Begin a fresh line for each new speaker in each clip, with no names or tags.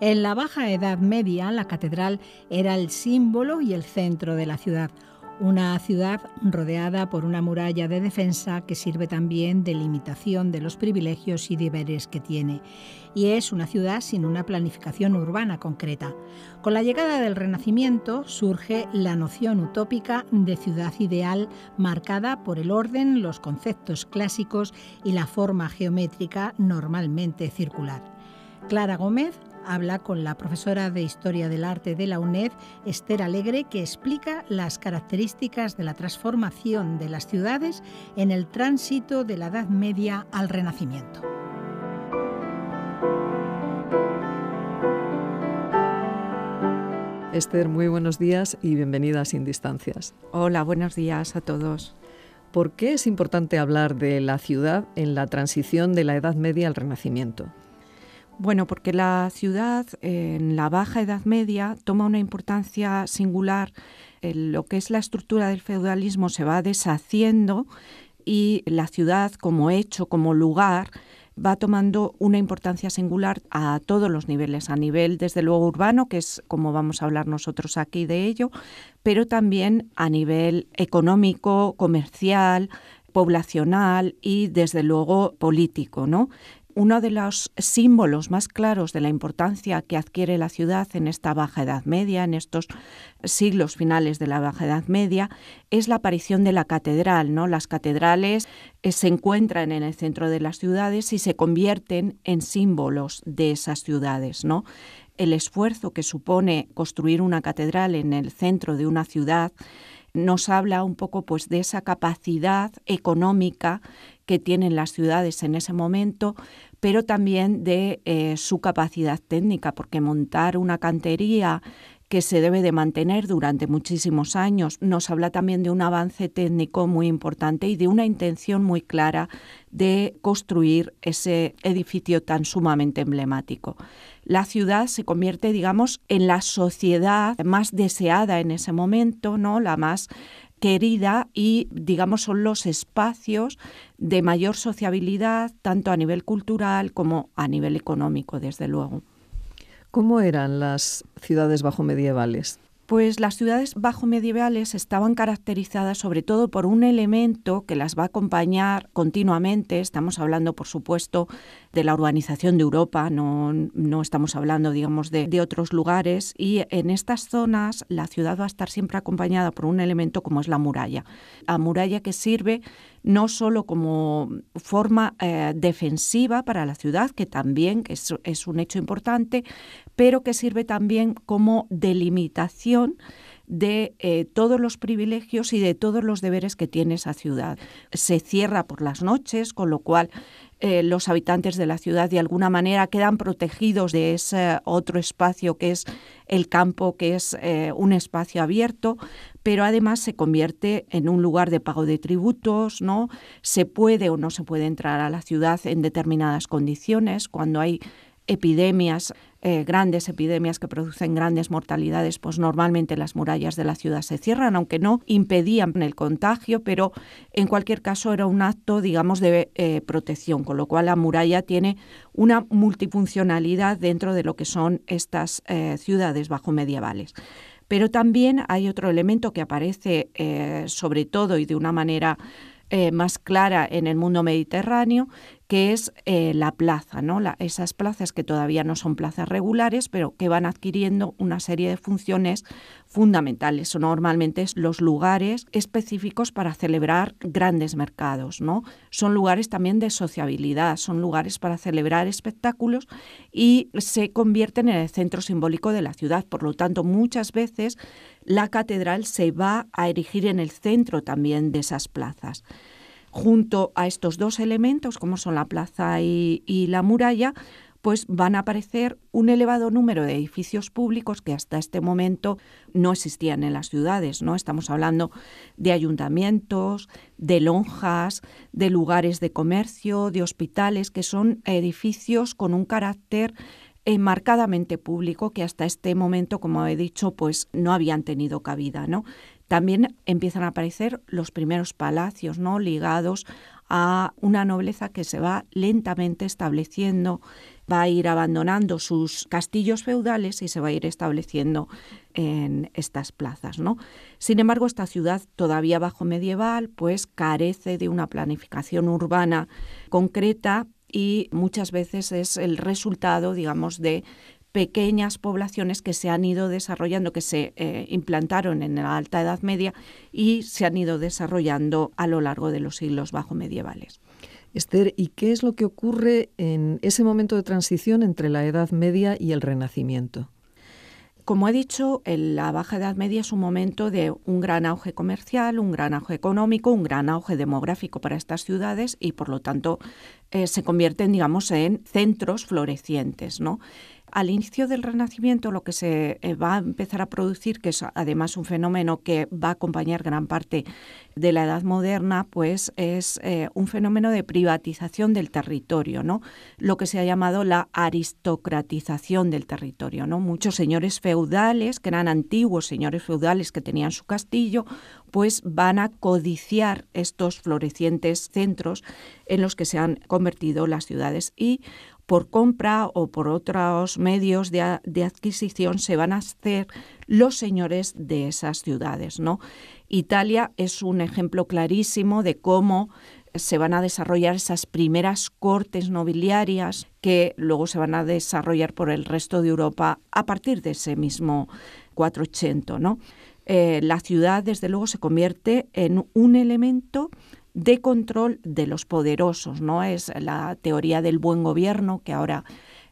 En la Baja Edad Media, la catedral era el símbolo y el centro de la ciudad, una ciudad rodeada por una muralla de defensa que sirve también de limitación de los privilegios y deberes que tiene, y es una ciudad sin una planificación urbana concreta. Con la llegada del Renacimiento surge la noción utópica de ciudad ideal marcada por el orden, los conceptos clásicos y la forma geométrica normalmente circular. Clara Gómez habla con la profesora de Historia del Arte de la UNED, Esther Alegre, que explica las características de la transformación de las ciudades en el tránsito de la Edad Media al Renacimiento.
Esther, muy buenos días y bienvenida Sin Distancias. Hola, buenos días a todos. ¿Por qué es importante hablar de la ciudad en la transición de la Edad Media al Renacimiento? Bueno,
porque la ciudad en la Baja Edad Media toma una importancia singular. En eh, lo que es la estructura del feudalismo se va deshaciendo y la ciudad como hecho, como lugar, va tomando una importancia singular a todos los niveles, a nivel desde luego urbano, que es como vamos a hablar nosotros aquí de ello, pero también a nivel económico, comercial, poblacional y desde luego político, ¿no? uno de los símbolos más claros de la importancia que adquiere la ciudad en esta Baja Edad Media, en estos siglos finales de la Baja Edad Media, es la aparición de la catedral. ¿no? Las catedrales eh, se encuentran en el centro de las ciudades y se convierten en símbolos de esas ciudades. El esfuerzo que supone construir una catedral en el centro de una ciudad nos habla un poco pues de esa capacidad económica que tienen las ciudades en ese momento pero también de eh, su capacidad técnica, porque montar una cantería que se debe de mantener durante muchísimos años. Nos habla también de un avance técnico muy importante y de una intención muy clara de construir ese edificio tan sumamente emblemático. La ciudad se convierte, digamos, en la sociedad más deseada en ese momento, ¿no? La más querida y, digamos, son los espacios de mayor sociabilidad, tanto a nivel cultural como a nivel económico, desde luego.
¿Cómo eran las ciudades bajo medievales?
Pues las ciudades bajo medievales estaban caracterizadas sobre todo por un elemento que las va a acompañar continuamente. Estamos hablando, por supuesto, de la urbanización de Europa, no, no estamos hablando, digamos, de, de otros lugares. Y en estas zonas la ciudad va a estar siempre acompañada por un elemento como es la muralla. La muralla que sirve no solo como forma eh, defensiva para la ciudad, que también es, un hecho importante, pero que sirve también como delimitación de eh, todos los privilegios y de todos los deberes que tiene esa ciudad. Se cierra por las noches, con lo cual eh, los habitantes de la ciudad de alguna manera quedan protegidos de ese otro espacio que es el campo, que es eh, un espacio abierto, pero además se convierte en un lugar de pago de tributos, ¿no? Se puede o no se puede entrar a la ciudad en determinadas condiciones, cuando hay epidemias eh, grandes epidemias que producen grandes mortalidades, pues normalmente las murallas de la ciudad se cierran, aunque no impedían el contagio, pero en cualquier caso era un acto, digamos, de eh, protección, con lo cual la muralla tiene una multifuncionalidad dentro de lo que son estas eh, ciudades bajo medievales. Pero también hay otro elemento que aparece sobre todo y de una manera más clara en el mundo mediterráneo, que es eh, la plaza, ¿no? esas plazas que todavía no son plazas regulares, pero que van adquiriendo una serie de funciones fundamentales. Son normalmente los lugares específicos para celebrar grandes mercados, ¿no? Son lugares también de sociabilidad, son lugares para celebrar espectáculos y se convierten en el centro simbólico de la ciudad. Por lo tanto, muchas veces la catedral se va a erigir en el centro también de esas plazas junto a estos dos elementos, como son la plaza y, la muralla, pues van a aparecer un elevado número de edificios públicos que hasta este momento no existían en las ciudades, ¿no? Estamos hablando de ayuntamientos, de lonjas, de lugares de comercio, de hospitales, que son edificios con un carácter eh, marcadamente público que hasta este momento, como he dicho, pues no habían tenido cabida, ¿no? también empiezan a aparecer los primeros palacios, ¿no? ligados a una nobleza que se va lentamente estableciendo, va a ir abandonando sus castillos feudales y se va a ir estableciendo en estas plazas, ¿no? Sin embargo, esta ciudad todavía bajo medieval, pues carece de una planificación urbana concreta y muchas veces es el resultado, digamos, de pequeñas poblaciones que se han ido desarrollando, que se eh, implantaron en la Alta Edad Media y se han ido desarrollando a lo largo de los siglos bajo medievales.
Esther, ¿y qué es lo que ocurre en ese momento de transición entre la Edad Media y el Renacimiento?
Como he dicho, la Baja Edad Media es un momento de un gran auge comercial, un gran auge económico, un gran auge demográfico para estas ciudades y, por lo tanto, eh, se convierten, digamos, en centros florecientes, ¿no? Al inicio del Renacimiento lo que se eh, va a empezar a producir, que es además un fenómeno que va a acompañar gran parte de la Edad Moderna, pues es eh, un fenómeno de privatización del territorio, ¿no? Lo que se ha llamado la aristocratización del territorio, ¿no? Muchos señores feudales, que eran antiguos señores feudales que tenían su castillo, pues van a codiciar estos florecientes centros en los que se han convertido las ciudades y por compra o por otros medios de, adquisición se van a hacer los señores de esas ciudades. ¿no? Italia es un ejemplo clarísimo de cómo se van a desarrollar esas primeras cortes nobiliarias que luego se van a desarrollar por el resto de Europa a partir de ese mismo 480. ¿no? Eh, la ciudad, desde luego, se convierte en un elemento de control de los poderosos, ¿no? Es la teoría del buen gobierno que ahora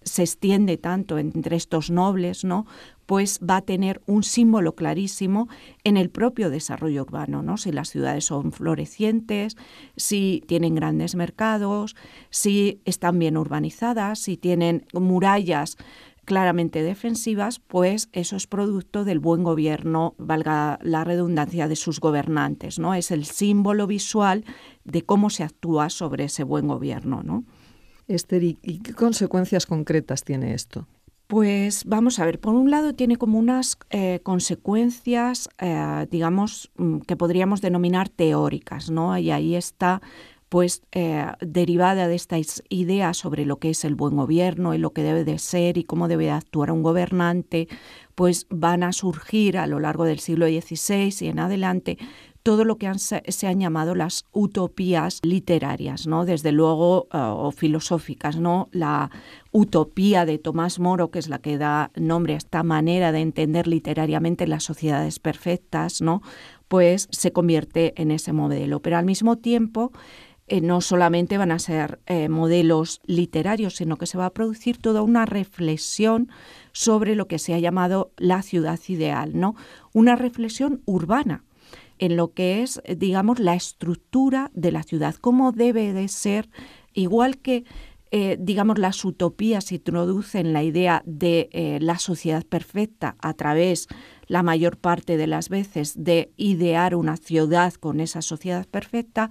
se extiende tanto entre estos nobles, ¿no? Pues va a tener un símbolo clarísimo en el propio desarrollo urbano, ¿no? Si las ciudades son florecientes, si tienen grandes mercados, si están bien urbanizadas, si tienen murallas claramente defensivas, pues eso es producto del buen gobierno, valga la redundancia, de sus gobernantes, ¿no? Es el símbolo visual de cómo se actúa sobre ese buen gobierno, ¿no?
Esther, ¿y qué consecuencias concretas tiene esto?
Pues vamos a ver, por un lado tiene como unas eh, consecuencias, eh, digamos, mm, que podríamos denominar teóricas, ¿no? Y ahí está pues eh, derivada de estas ideas sobre lo que es el buen gobierno y lo que debe de ser y cómo debe de actuar un gobernante, pues van a surgir a lo largo del siglo XVI y en adelante todo lo que se han llamado las utopías literarias, ¿no? Desde luego, eh, o filosóficas, ¿no? La utopía de Tomás Moro, que es la que da nombre a esta manera de entender literariamente las sociedades perfectas, ¿no? Pues se convierte en ese modelo. Pero al mismo tiempo, eh, no solamente van a ser eh, modelos literarios, sino que se va a producir toda una reflexión sobre lo que se ha llamado la ciudad ideal, ¿no? Una reflexión urbana en lo que es, eh, digamos, la estructura de la ciudad, cómo debe de ser, igual que eh, digamos, las utopías introducen la idea de eh, la sociedad perfecta a través, la mayor parte de las veces, de idear una ciudad con esa sociedad perfecta,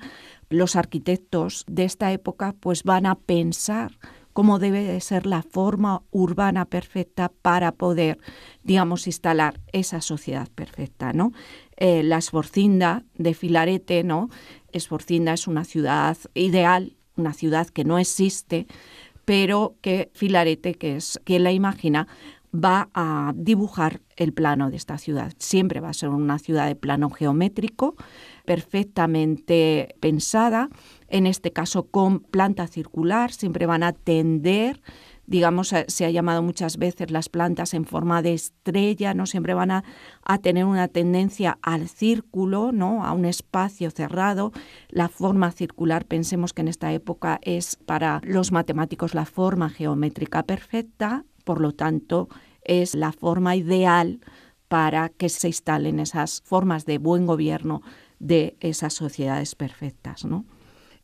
los arquitectos de esta época pues van a pensar cómo debe ser la forma urbana perfecta para poder, digamos, instalar esa sociedad perfecta, ¿no? Eh, la Esforcinda de Filarete, ¿no? Esforcinda es una ciudad ideal una ciudad que no existe, pero que Filarete, que es quien la imagina, va a dibujar el plano de esta ciudad. Siempre va a ser una ciudad de plano geométrico, perfectamente pensada, en este caso con planta circular, siempre van a tender digamos, eh, se ha llamado muchas veces las plantas en forma de estrella, ¿no? Siempre van a, tener una tendencia al círculo, ¿no? A un espacio cerrado. La forma circular, pensemos que en esta época es para los matemáticos la forma geométrica perfecta, por lo tanto, es la forma ideal para que se instalen esas formas de buen gobierno de esas sociedades perfectas, ¿no?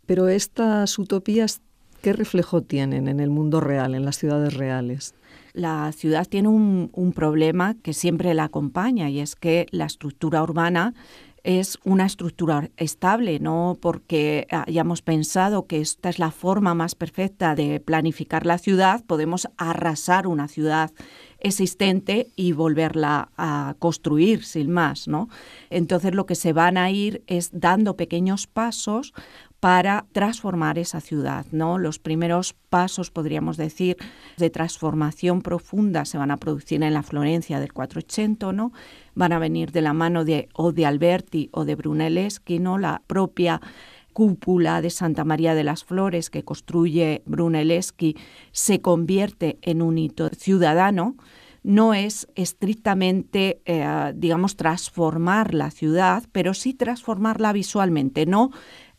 Pero estas utopías ¿Qué reflejo tienen en el mundo real, en las ciudades reales? La ciudad tiene un, problema que siempre la acompaña y es que la estructura urbana es una estructura estable, no porque hayamos pensado que esta es la forma más perfecta de planificar la ciudad, podemos arrasar una ciudad existente y volverla a construir sin más, ¿no? Entonces lo que se van a ir es dando pequeños pasos para transformar esa ciudad, ¿no? Los primeros pasos, podríamos decir, de transformación profunda se van a producir en la Florencia del 480, ¿no? Van a venir de la mano de de Alberti o de Brunelleschi, ¿no? La propia cúpula de Santa María de las Flores que construye Brunelleschi se convierte en un hito ciudadano no es estrictamente, eh, digamos, transformar la ciudad, pero sí transformarla visualmente, no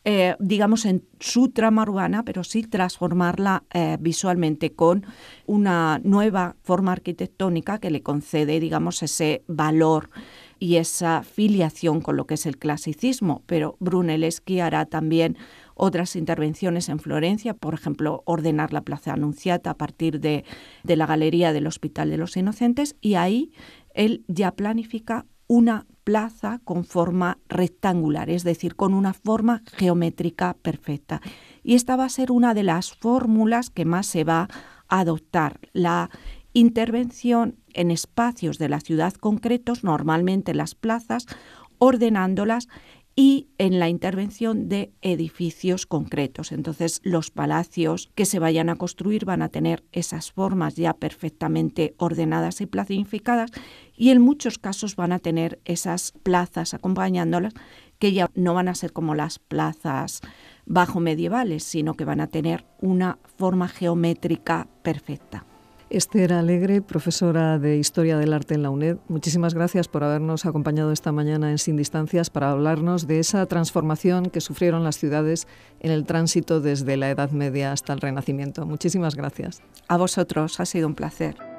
eh, digamos, en su trama urbana, pero sí transformarla eh, visualmente con una nueva forma arquitectónica que le concede, digamos, ese valor y esa filiación con lo que es el clasicismo. Pero Brunelleschi hará también otras intervenciones en Florencia, por ejemplo, ordenar la Plaza Anunciata a partir de, de la galería del Hospital de los Inocentes, y ahí él ya planifica una plaza con forma rectangular, es decir, con una forma geométrica perfecta. Y esta va a ser una de las fórmulas que más se va a adoptar, la intervención en espacios de la ciudad concretos, normalmente las plazas, ordenándolas y en la intervención de edificios concretos. Entonces, los palacios que se vayan a construir van a tener esas formas ya perfectamente ordenadas y planificadas y en muchos casos van a tener esas plazas acompañándolas que ya no van a ser como las plazas bajo medievales, sino que van a tener una forma geométrica perfecta. Esther Alegre,
profesora de Historia del Arte en la UNED. Muchísimas gracias por habernos acompañado esta mañana en Sin Distancias para hablarnos de esa transformación que sufrieron las ciudades en el tránsito desde la Edad Media hasta el Renacimiento. Muchísimas gracias. A vosotros, ha sido un placer.